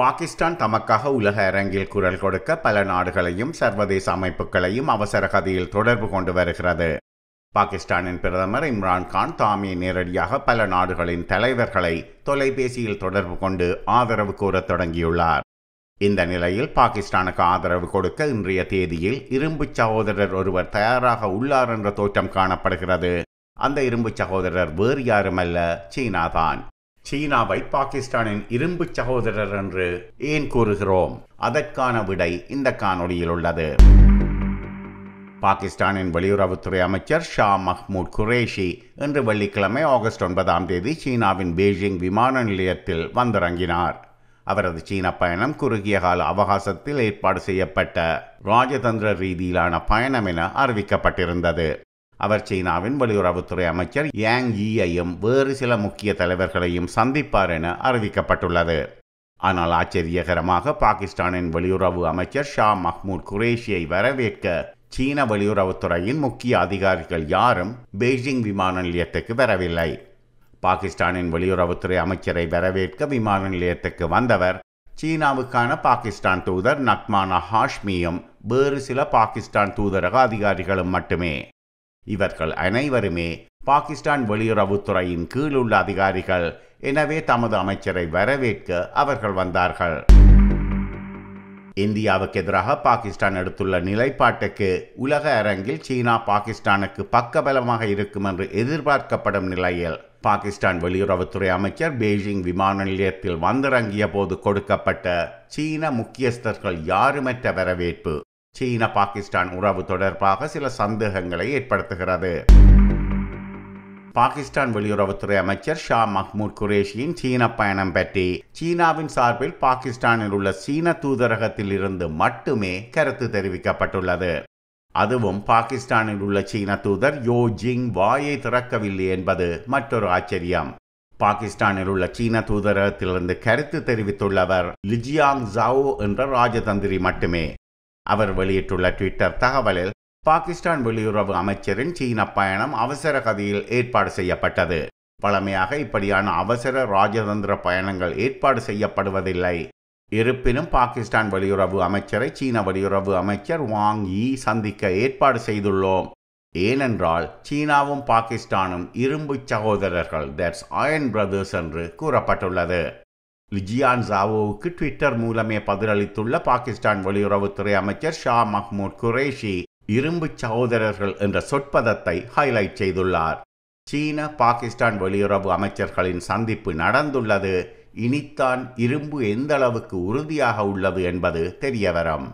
பாகிஸ்தான் தமக்காக உலக அரங்கில் குரல் கொடுக்க பல நாடுகளையும் சர்வதேச அமைப்புகளையும் அவசர கதியில் தொடர்பு கொண்டு வருகிறது பாகிஸ்தானின் பிரதமர் இம்ரான்கான் தாமே நேரடியாக பல நாடுகளின் தலைவர்களை தொலைபேசியில் தொடர்பு கொண்டு ஆதரவு கூறத் தொடங்கியுள்ளார் இந்த நிலையில் பாகிஸ்தானுக்கு ஆதரவு கொடுக்க இன்றைய தேதியில் இரும்பு சகோதரர் ஒருவர் தயாராக உள்ளார் என்ற தோற்றம் காணப்படுகிறது அந்த இரும்பு சகோதரர் வேறு யாருமல்ல சீனாதான் சீனாவை பாகிஸ்தானின் இரும்பு சகோதரர் என்று ஏன் கூறுகிறோம் அதற்கான விடை இந்த காணொலியில் உள்ளது பாகிஸ்தானின் வெளியுறவுத்துறை அமைச்சர் ஷா மஹ்மூத் குரேஷி இன்று வெள்ளிக்கிழமை ஆகஸ்ட் ஒன்பதாம் தேதி சீனாவின் பெய்ஜிங் விமான நிலையத்தில் வந்திறங்கினார் அவரது சீன பயணம் குறுகிய கால அவகாசத்தில் ஏற்பாடு செய்யப்பட்ட ராஜதந்திர ரீதியிலான பயணம் என அறிவிக்கப்பட்டிருந்தது அவர் சீனாவின் வெளியுறவுத்துறை அமைச்சர் யாங் ஈயையும் வேறு சில முக்கிய தலைவர்களையும் சந்திப்பார் என அறிவிக்கப்பட்டுள்ளது ஆனால் ஆச்சரியகரமாக பாகிஸ்தானின் வெளியுறவு அமைச்சர் ஷா மஹ்மூத் குரேஷியை வரவேற்க சீன வெளியுறவுத்துறையின் முக்கிய அதிகாரிகள் யாரும் பெய்ஜிங் விமான நிலையத்துக்கு வரவில்லை பாகிஸ்தானின் வெளியுறவுத்துறை அமைச்சரை வரவேற்க விமான நிலையத்துக்கு வந்தவர் சீனாவுக்கான பாகிஸ்தான் தூதர் நக்மானா ஹாஷ்மியும் வேறு சில பாகிஸ்தான் தூதரக அதிகாரிகளும் மட்டுமே இவர்கள் அனைவருமே பாகிஸ்தான் வெளியுறவுத்துறையின் கீழ் உள்ள அதிகாரிகள் எனவே தமது அமைச்சரை வரவேற்க அவர்கள் வந்தார்கள் இந்தியாவுக்கு எதிராக பாகிஸ்தான் எடுத்துள்ள நிலைப்பாட்டுக்கு உலக அரங்கில் சீனா பாகிஸ்தானுக்கு பக்கபலமாக இருக்கும் என்று எதிர்பார்க்கப்படும் நிலையில் பாகிஸ்தான் வெளியுறவுத்துறை அமைச்சர் பெய்ஜிங் விமான நிலையத்தில் வந்திறங்கிய போது கொடுக்கப்பட்ட சீன முக்கியஸ்தர்கள் யாருமற்ற வரவேற்பு சீன பாகிஸ்தான் உறவு தொடர்பாக சில சந்தேகங்களை ஏற்படுத்துகிறது பாகிஸ்தான் வெளியுறவுத்துறை அமைச்சர் ஷா மஹ்மூத் குரேஷியின் சீன பயணம் பற்றி சீனாவின் சார்பில் பாகிஸ்தானில் உள்ள சீன தூதரகத்தில் இருந்து மட்டுமே கருத்து தெரிவிக்கப்பட்டுள்ளது அதுவும் பாகிஸ்தானில் உள்ள சீன தூதர் யோ ஜிங் வாயை திறக்கவில்லை என்பது மற்றொரு ஆச்சரியம் பாகிஸ்தானில் உள்ள சீன தூதரகத்திலிருந்து கருத்து தெரிவித்துள்ளவர் லிஜியாங் ஜாவோ என்ற ராஜதந்திரி மட்டுமே அவர் வெளியிட்டுள்ள ட்விட்டர் தகவலில் பாகிஸ்தான் வெளியுறவு அமைச்சரின் சீன பயணம் அவசர கதியில் ஏற்பாடு செய்யப்பட்டது பழமையாக இப்படியான அவசர ராஜதந்திர பயணங்கள் ஏற்பாடு செய்யப்படுவதில்லை இருப்பினும் பாகிஸ்தான் வெளியுறவு அமைச்சரை சீன வெளியுறவு அமைச்சர் வாங் ஈ சந்திக்க ஏற்பாடு செய்துள்ளோம் ஏனென்றால் சீனாவும் பாகிஸ்தானும் இரும்பு சகோதரர்கள் தட்ஸ் அயன் பிரதர்ஸ் என்று கூறப்பட்டுள்ளது லிஜியான் ஜாவோவுக்கு ட்விட்டர் மூலமே பதிலளித்துள்ள பாகிஸ்தான் வெளியுறவுத்துறை அமைச்சர் ஷா மஹ்மூத் குரேஷி இரும்பு சகோதரர்கள் என்ற சொற்பதத்தை ஹைலைட் செய்துள்ளார் சீன பாகிஸ்தான் வெளியுறவு அமைச்சர்களின் சந்திப்பு நடந்துள்ளது இனித்தான் இரும்பு எந்த அளவுக்கு உறுதியாக உள்ளது என்பது தெரியவரும்